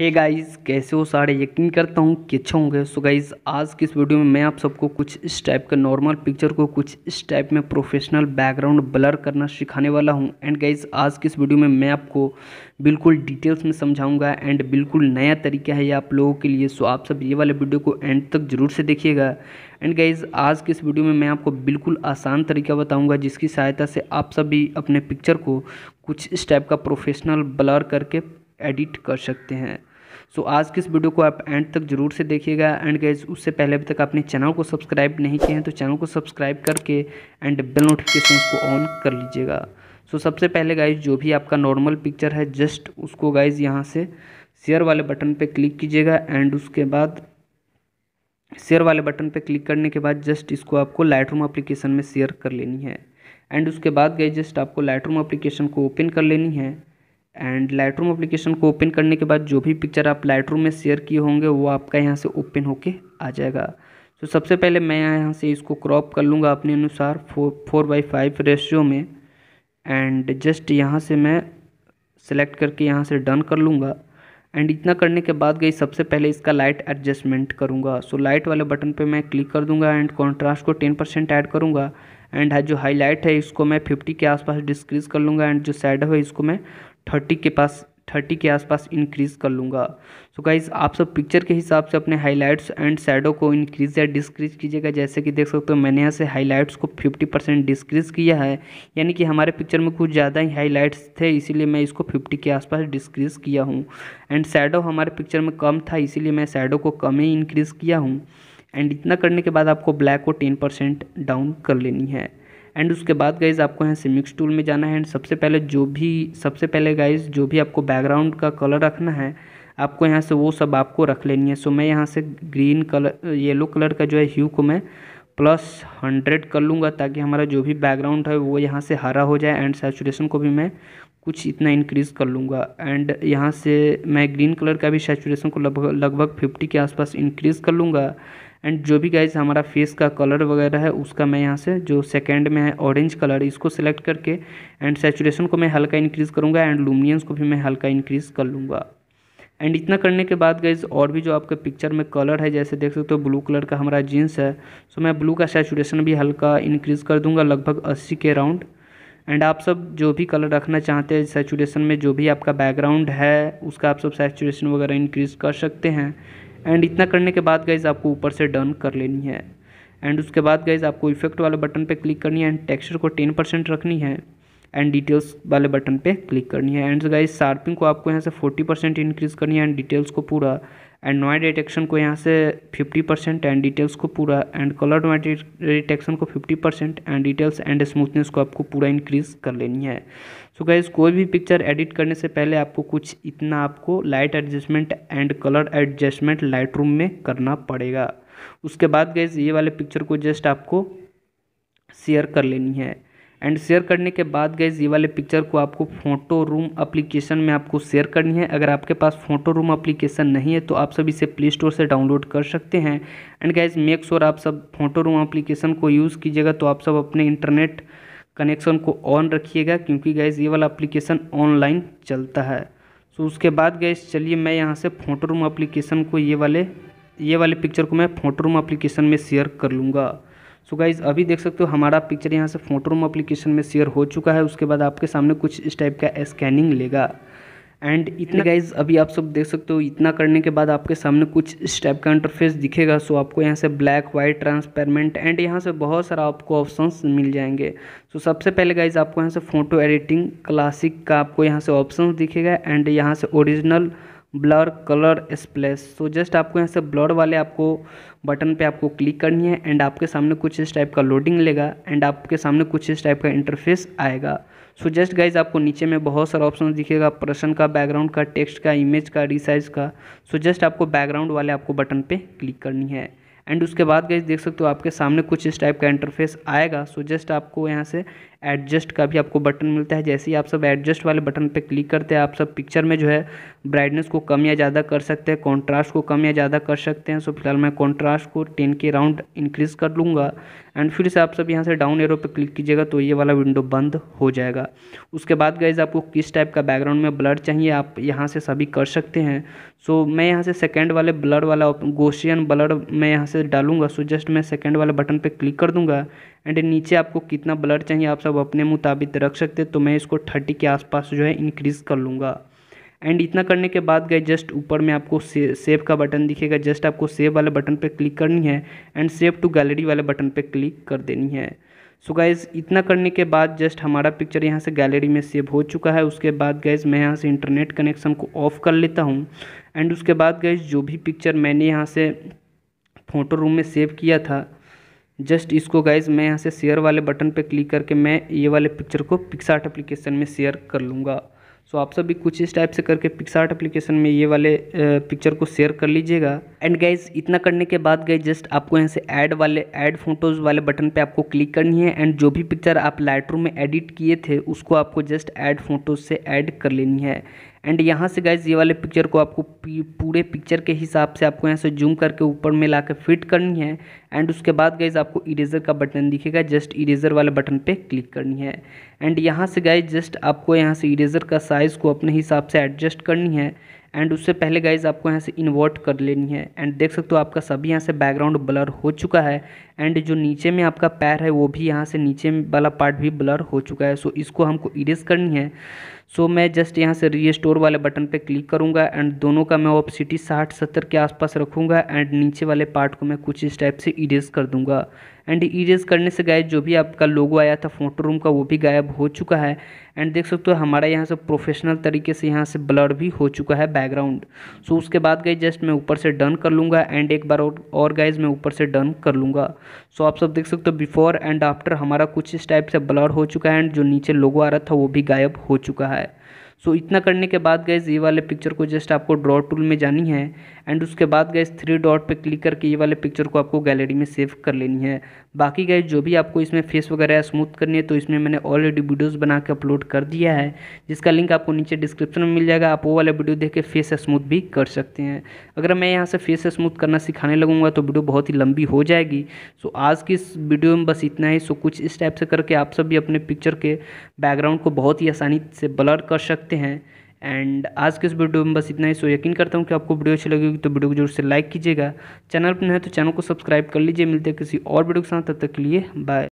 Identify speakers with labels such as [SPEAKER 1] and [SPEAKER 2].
[SPEAKER 1] hey guys कैसे हो सारे यकीन करता हूँ कि अच्छे होंगे सो गाइस आज की इस वीडियो में मैं आप सबको कुछ इस टाइप का नॉर्मल पिक्चर को कुछ इस टाइप में प्रोफेशनल बैकग्राउंड ब्लर करना सिखाने वाला हूँ एंड गाइस आज की इस वीडियो में मैं आपको बिल्कुल डिटेल्स में समझाऊंगा एंड बिल्कुल नया तरीका है ये आप लोगों के लिए सो आप सब ये वाले वीडियो को एंड तक जरूर से देखिएगा एंड गाइज आज की इस वीडियो में मैं आपको बिल्कुल आसान तरीका बताऊंगा जिसकी सहायता से आप सभी अपने पिक्चर को कुछ इस टाइप का प्रोफेशनल ब्लर करके एडिट कर सकते हैं सो आज किस वीडियो को आप एंड तक जरूर से देखिएगा एंड गाइज उससे पहले अभी तक आपने चैनल को सब्सक्राइब नहीं किए हैं तो चैनल को सब्सक्राइब करके एंड बेल नोटिफिकेशन को ऑन कर लीजिएगा सो so, सबसे पहले गाइज जो भी आपका नॉर्मल पिक्चर है जस्ट उसको गाइज यहाँ से शेयर वाले बटन पे क्लिक कीजिएगा एंड उसके बाद शेयर वाले बटन पे क्लिक करने के बाद जस्ट इसको आपको लाइट रूम में शेयर कर लेनी है एंड उसके बाद गई जस्ट आपको लाइट रूम को ओपन कर लेनी है एंड लाइटरूम एप्लीकेशन को ओपन करने के बाद जो भी पिक्चर आप लाइटरूम में शेयर किए होंगे वो आपका यहाँ से ओपन होके आ जाएगा तो सबसे पहले मैं यहाँ से इसको क्रॉप कर लूँगा अपने अनुसार four four by five ratio में एंड जस्ट यहाँ से मैं सेलेक्ट करके यहाँ से डन कर लूँगा एंड इतना करने के बाद गई सबसे पहले इसका लाइट एडजस्टमेंट करूँगा सो so, लाइट वाले बटन पे मैं क्लिक कर दूँगा एंड कॉन्ट्रास्ट को टेन परसेंट ऐड करूँगा एंड जो हाईलाइट है इसको मैं फिफ्टी के आसपास डिस्क्रीज कर लूँगा एंड जो साइड है इसको मैं थर्टी के पास थर्टी के आसपास इंक्रीज़ कर लूँगा सो गाइज आप सब पिक्चर के हिसाब से अपने हाईलाइट्स एंड शेडो को इंक्रीज़ या डिस्क्रीज कीजिएगा जैसे कि देख सकते हो मैंने यहाँ से हाईलाइट्स को फिफ्टी परसेंट डिस्क्रीज़ किया है यानी कि हमारे पिक्चर में कुछ ज़्यादा ही हाईलाइट्स थे इसीलिए मैं इसको फिफ्टी के आसपास डिस्क्रीज़ किया हूँ एंड शेडो हमारे पिक्चर में कम था इसीलिए मैं शेडो को कम ही इंक्रीज़ किया हूँ एंड इतना करने के बाद आपको ब्लैक को टेन परसेंट डाउन कर लेनी है एंड उसके बाद गाइज आपको यहाँ से मिक्स टूल में जाना है एंड सबसे पहले जो भी सबसे पहले गाइज जो भी आपको बैकग्राउंड का कलर रखना है आपको यहाँ से वो सब आपको रख लेनी है सो मैं यहाँ से ग्रीन कलर येलो कलर का जो है ह्यू को मैं प्लस हंड्रेड कर लूँगा ताकि हमारा जो भी बैकग्राउंड है वो यहाँ से हरा हो जाए एंड सेचुरेशन को भी मैं कुछ इतना इंक्रीज़ कर लूँगा एंड यहाँ से मैं ग्रीन कलर का भी सैचुरेशन को लगभग लगभग फिफ्टी के आसपास इंक्रीज़ कर लूँगा एंड जो भी गाइज हमारा फेस का कलर वगैरह है उसका मैं यहाँ से जो सेकेंड में है ऑरेंज कलर इसको सेलेक्ट करके एंड सेचुरेशन को मैं हल्का इंक्रीज़ करूँगा एंड लूमिनियंस को भी मैं हल्का इंक्रीज़ कर लूँगा एंड इतना करने के बाद गई और भी जो आपके पिक्चर में कलर है जैसे देख सकते हो ब्लू कलर का हमारा जीन्स है सो तो मैं ब्लू का सेचुरेशन भी हल्का इंक्रीज़ कर दूंगा लगभग अस्सी के राउंड एंड आप सब जो भी कलर रखना चाहते हैं सेचुरेशन में जो भी आपका बैकग्राउंड है उसका आप सब सेचुरेशन वगैरह इंक्रीज़ कर सकते हैं एंड इतना करने के बाद गाइज आपको ऊपर से डन कर लेनी है एंड उसके बाद गाइज आपको इफेक्ट वाले बटन पर क्लिक करनी है एंड टेक्सचर को टेन परसेंट रखनी है एंड डिटेल्स वाले बटन पे क्लिक करनी है एंड गाइस शार्पिंग को आपको यहाँ से फोर्टी परसेंट इंक्रीज़ करनी है एंड डिटेल्स को पूरा एंड नॉइज डिटेक्शन को यहाँ से फिफ्टी परसेंट एंड डिटेल्स को पूरा एंड कलर नॉइज डिटेक्शन को fifty percent and details and smoothness को आपको पूरा इंक्रीज़ कर लेनी है सो so गाइज कोई भी पिक्चर एडिट करने से पहले आपको कुछ इतना आपको light adjustment and colour adjustment Lightroom में करना पड़ेगा उसके बाद गाइज ये वाले पिक्चर को जस्ट आपको शेयर कर लेनी है एंड शेयर करने के बाद गए ये वाले पिक्चर को आपको फोटो रूम अप्लीकेशन में आपको शेयर करनी है अगर आपके पास फोटो रूम अप्लीकेशन नहीं है तो आप सब इसे प्ले स्टोर से डाउनलोड कर सकते हैं एंड गैज़ मेक श्योर आप सब फोटो रूम अप्लीकेशन को यूज़ कीजिएगा तो आप सब अपने इंटरनेट कनेक्शन को ऑन रखिएगा क्योंकि गैस ये वाला अप्लीकेशन ऑनलाइन चलता है सो उसके बाद गैस चलिए मैं यहाँ से फोटो रूम अप्लीकेशन को ये वाले ये वाले पिक्चर को मैं फोटो रूम अप्लीकेशन में शेयर कर लूँगा सो so गाइज़ अभी देख सकते हो हमारा पिक्चर यहाँ से फोटो रूम अप्लीकेशन में शेयर हो चुका है उसके बाद आपके सामने कुछ इस टाइप का स्कैनिंग लेगा एंड इतना गाइज अभी आप सब देख सकते हो इतना करने के बाद आपके सामने कुछ इस टाइप का इंटरफेस दिखेगा सो आपको यहाँ से ब्लैक वाइट ट्रांसपेरमेंट एंड यहाँ से बहुत सारा आपको ऑप्शंस मिल जाएंगे सो सबसे पहले गाइज आपको यहाँ से फ़ोटो एडिटिंग क्लासिक का आपको यहाँ से ऑप्शन दिखेगा एंड यहाँ से original blur colour splash so just आपको यहाँ से ब्लर वाले आपको बटन पे आपको क्लिक करनी है एंड आपके सामने कुछ इस टाइप का लोडिंग लेगा एंड आपके सामने कुछ इस टाइप का इंटरफेस आएगा सो जस्ट गाइज आपको नीचे में बहुत सारा ऑप्शन दिखेगा पर्सन का बैकग्राउंड का टेक्स्ट का इमेज का रिसाइज का सो so जस्ट आपको बैकग्राउंड वाले आपको बटन पर क्लिक करनी है एंड उसके बाद गाइज देख सकते हो आपके सामने कुछ इस टाइप का इंटरफेस आएगा सो so जस्ट आपको यहाँ से एडजस्ट का भी आपको बटन मिलता है जैसे ही आप सब एडजस्ट वाले बटन पे क्लिक करते हैं आप सब पिक्चर में जो है ब्राइटनेस को कम या ज़्यादा कर सकते हैं कॉन्ट्रास्ट को कम या ज़्यादा कर सकते हैं सो फिलहाल मैं कॉन्ट्रास्ट को टेन के राउंड इंक्रीज़ कर लूँगा एंड फिर से आप सब यहाँ से डाउन एरो पर क्लिक कीजिएगा तो ये वाला विंडो बंद हो जाएगा उसके बाद गाइज आपको किस टाइप का बैकग्राउंड में ब्लड चाहिए आप यहाँ से सभी कर सकते हैं सो मैं यहाँ से सेकेंड वाले ब्लड वाला गोशियन ब्लड मैं यहाँ से डालूंगा सो जस्ट मैं सेकेंड वाले बटन पर क्लिक कर दूँगा एंड नीचे आपको कितना ब्लड चाहिए आप सब अपने मुताबिक रख सकते तो मैं इसको थर्टी के आसपास जो है इंक्रीज़ कर लूँगा एंड इतना करने के बाद गए जस्ट ऊपर में आपको से, सेव का बटन दिखेगा जस्ट आपको सेव वाले बटन पर क्लिक करनी है एंड सेव टू गैलरी वाले बटन पर क्लिक कर देनी है सो so गाइज़ इतना करने के बाद जस्ट हमारा पिक्चर यहाँ से गैलरी में सेव हो चुका है उसके बाद गैज़ मैं यहाँ से इंटरनेट कनेक्शन को ऑफ़ कर लेता हूँ एंड उसके बाद गैज़ जो भी पिक्चर मैंने यहाँ से फ़ोटो रूम में सेव किया था जस्ट इसको गाइज मैं यहाँ से शेयर वाले बटन पे क्लिक करके मैं ये वाले पिक्चर को पिक्सार्ट एप्लीकेशन में शेयर कर लूँगा सो so, आप सब भी कुछ इस टाइप से करके पिक्सार्ट एप्लीकेशन में ये वाले पिक्चर को शेयर कर लीजिएगा एंड गाइज इतना करने के बाद गए जस्ट आपको यहाँ से ऐड वाले ऐड फोटोज़ वाले बटन पे आपको क्लिक करनी है एंड जो भी पिक्चर आप लाइट में एडिट किए थे उसको आपको जस्ट ऐड फोटोज़ से ऐड कर लेनी है एंड यहाँ से गाइज ये वाले पिक्चर को आपको पूरे पिक्चर के हिसाब से आपको यहाँ से जूम करके ऊपर में ला फिट करनी है एंड उसके बाद गाइज आपको इरेजर का बटन दिखेगा जस्ट इरेजर वाले बटन पे क्लिक करनी है एंड यहाँ से गाइज जस्ट आपको यहाँ से इरेजर का साइज़ को अपने हिसाब से एडजस्ट करनी है एंड उससे पहले गाइज आपको यहाँ से इन्वर्ट कर लेनी है एंड देख सकते हो आपका सभी यहाँ से बैकग्राउंड ब्लर हो चुका है एंड जो नीचे में आपका पैर है वो भी यहाँ से नीचे वाला पार्ट भी ब्लर हो चुका है सो इसको हमको इरेज करनी है सो so, मैं जस्ट यहाँ से रीस्टोर वाले बटन पे क्लिक करूँगा एंड दोनों का मैं सिटी साठ सत्तर के आसपास रखूँगा एंड नीचे वाले पार्ट को मैं कुछ इस टाइप से इरेज कर दूँगा एंड इरेज करने से गायब जो भी आपका लोगो आया था फोटो रूम का वो भी गायब हो चुका है एंड देख सकते हो हमारा यहाँ से प्रोफेशनल तरीके से यहाँ से ब्लर भी हो चुका है बैकग्राउंड सो so, उसके बाद गए जस्ट मैं ऊपर से डन कर लूँगा एंड एक बार और, और गाइज मैं ऊपर से डन कर लूँगा सो so, आप सब देख सकते हो बिफोर एंड आफ्टर हमारा कुछ इस टाइप से ब्लर हो चुका है एंड जो नीचे लोगो आ रहा था वो भी गायब हो चुका है सो इतना करने के बाद गैस ये वाले पिक्चर को जस्ट आपको ड्रॉ टूल में जानी है एंड उसके बाद गैस थ्री डॉट पे क्लिक करके ये वाले पिक्चर को आपको गैलरी में सेव कर लेनी है बाकी गए जो भी आपको इसमें फेस वगैरह स्मूथ करनी है तो इसमें मैंने ऑलरेडी वीडियोस बना के अपलोड कर दिया है जिसका लिंक आपको नीचे डिस्क्रिप्शन में मिल जाएगा आप वो वाला वीडियो देख के फेस स्मूथ भी कर सकते हैं अगर मैं यहाँ से फेस स्मूथ करना सिखाने लगूंगा तो वीडियो बहुत ही लंबी हो जाएगी सो आज की इस वीडियो में बस इतना ही सो कुछ इस टाइप से करके आप सब भी अपने पिक्चर के बैकग्राउंड को बहुत ही आसानी से ब्लर कर सकते हैं एंड आज के इस वीडियो में बस इतना ही सो यकीन करता हूँ कि आपको वीडियो अच्छी लगेगी तो वीडियो को जरूर से लाइक कीजिएगा चैनल पर नहीं है तो चैनल को सब्सक्राइब कर लीजिए मिलते हैं किसी और वीडियो के साथ तब तक के लिए बाय